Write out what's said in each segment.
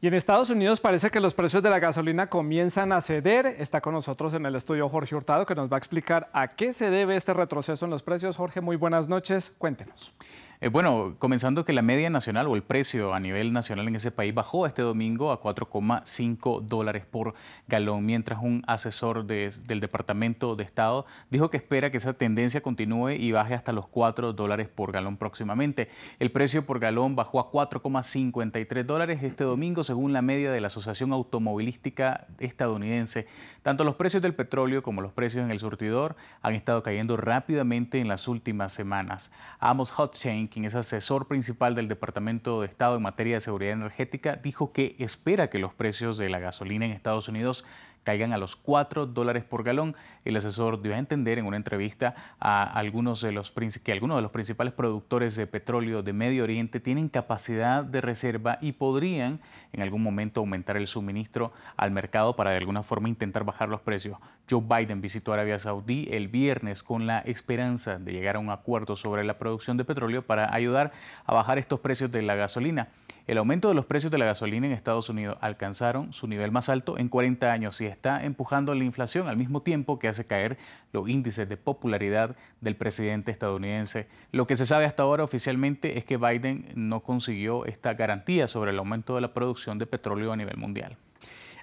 Y en Estados Unidos parece que los precios de la gasolina comienzan a ceder. Está con nosotros en el estudio Jorge Hurtado, que nos va a explicar a qué se debe este retroceso en los precios. Jorge, muy buenas noches. Cuéntenos. Eh, bueno, comenzando que la media nacional o el precio a nivel nacional en ese país bajó este domingo a 4,5 dólares por galón, mientras un asesor del Departamento de Estado dijo que espera que esa tendencia continúe y baje hasta los 4 dólares por galón próximamente. El precio por galón bajó a 4,53 dólares este domingo, según la media de la Asociación Automovilística Estadounidense. Tanto los precios del petróleo como los precios en el surtidor han estado cayendo rápidamente en las últimas semanas. Amos Chain quien es asesor principal del Departamento de Estado en materia de seguridad energética, dijo que espera que los precios de la gasolina en Estados Unidos caigan a los 4 dólares por galón. El asesor dio a entender en una entrevista a algunos de los, que algunos de los principales productores de petróleo de Medio Oriente tienen capacidad de reserva y podrían en algún momento aumentar el suministro al mercado para de alguna forma intentar bajar los precios. Joe Biden visitó Arabia Saudí el viernes con la esperanza de llegar a un acuerdo sobre la producción de petróleo para ayudar a bajar estos precios de la gasolina. El aumento de los precios de la gasolina en Estados Unidos alcanzaron su nivel más alto en 40 años y está empujando la inflación al mismo tiempo que hace caer los índices de popularidad del presidente estadounidense. Lo que se sabe hasta ahora oficialmente es que Biden no consiguió esta garantía sobre el aumento de la producción de petróleo a nivel mundial.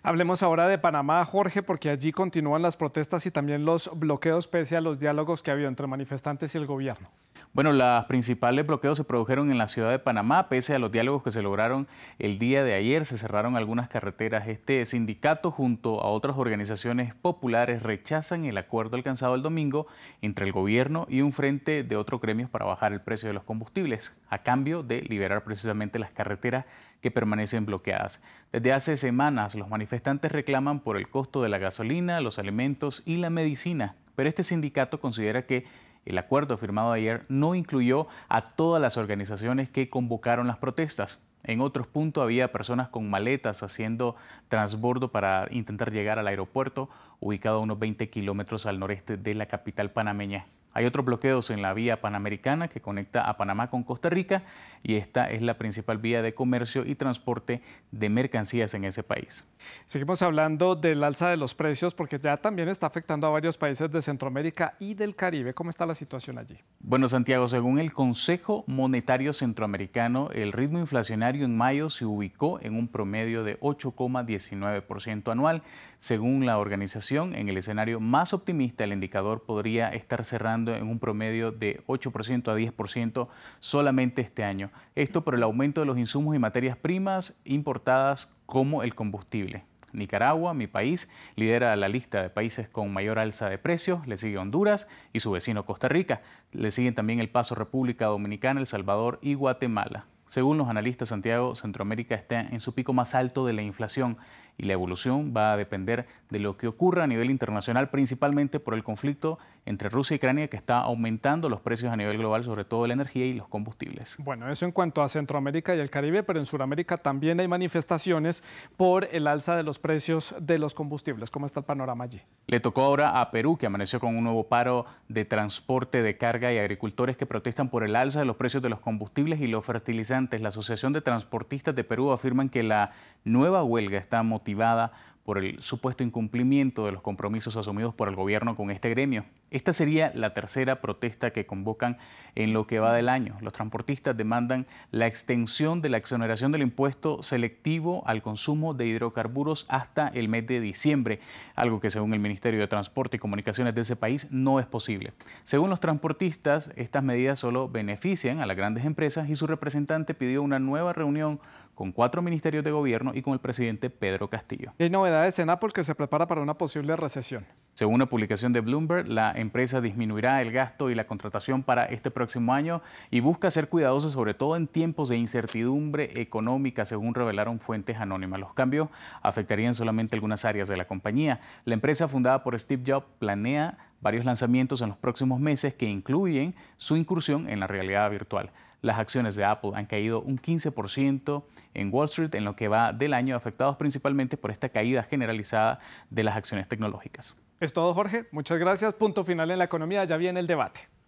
Hablemos ahora de Panamá, Jorge, porque allí continúan las protestas y también los bloqueos pese a los diálogos que ha habido entre manifestantes y el gobierno. Bueno, los principales bloqueos se produjeron en la ciudad de Panamá, pese a los diálogos que se lograron el día de ayer, se cerraron algunas carreteras. Este sindicato, junto a otras organizaciones populares, rechazan el acuerdo alcanzado el domingo entre el gobierno y un frente de otros gremios para bajar el precio de los combustibles, a cambio de liberar precisamente las carreteras que permanecen bloqueadas. Desde hace semanas, los manifestantes reclaman por el costo de la gasolina, los alimentos y la medicina, pero este sindicato considera que el acuerdo firmado ayer no incluyó a todas las organizaciones que convocaron las protestas. En otros puntos había personas con maletas haciendo transbordo para intentar llegar al aeropuerto, ubicado a unos 20 kilómetros al noreste de la capital panameña. Hay otros bloqueos en la vía panamericana que conecta a Panamá con Costa Rica y esta es la principal vía de comercio y transporte de mercancías en ese país. Seguimos hablando del alza de los precios porque ya también está afectando a varios países de Centroamérica y del Caribe. ¿Cómo está la situación allí? Bueno, Santiago, según el Consejo Monetario Centroamericano, el ritmo inflacionario en mayo se ubicó en un promedio de 8,19% anual. Según la organización, en el escenario más optimista, el indicador podría estar cerrando en un promedio de 8% a 10% solamente este año. Esto por el aumento de los insumos y materias primas importadas como el combustible. Nicaragua, mi país, lidera la lista de países con mayor alza de precios, le sigue Honduras y su vecino Costa Rica. Le siguen también El Paso, República Dominicana, El Salvador y Guatemala. Según los analistas, Santiago, Centroamérica está en su pico más alto de la inflación y la evolución va a depender de lo que ocurre a nivel internacional, principalmente por el conflicto entre Rusia y Ucrania que está aumentando los precios a nivel global, sobre todo de la energía y los combustibles. Bueno, eso en cuanto a Centroamérica y el Caribe, pero en Sudamérica también hay manifestaciones por el alza de los precios de los combustibles. ¿Cómo está el panorama allí? Le tocó ahora a Perú, que amaneció con un nuevo paro de transporte de carga y agricultores que protestan por el alza de los precios de los combustibles y los fertilizantes. La Asociación de Transportistas de Perú afirman que la nueva huelga está motivada por el supuesto incumplimiento de los compromisos asumidos por el gobierno con este gremio. Esta sería la tercera protesta que convocan en lo que va del año. Los transportistas demandan la extensión de la exoneración del impuesto selectivo al consumo de hidrocarburos hasta el mes de diciembre, algo que según el Ministerio de Transporte y Comunicaciones de ese país no es posible. Según los transportistas, estas medidas solo benefician a las grandes empresas y su representante pidió una nueva reunión con cuatro ministerios de gobierno y con el presidente Pedro Castillo. hay novedades en Apple que se prepara para una posible recesión. Según una publicación de Bloomberg, la empresa disminuirá el gasto y la contratación para este próximo año y busca ser cuidadosa sobre todo en tiempos de incertidumbre económica, según revelaron fuentes anónimas. Los cambios afectarían solamente algunas áreas de la compañía. La empresa fundada por Steve Jobs planea varios lanzamientos en los próximos meses que incluyen su incursión en la realidad virtual. Las acciones de Apple han caído un 15% en Wall Street en lo que va del año, afectados principalmente por esta caída generalizada de las acciones tecnológicas. Es todo, Jorge. Muchas gracias. Punto final en la economía. Ya viene el debate.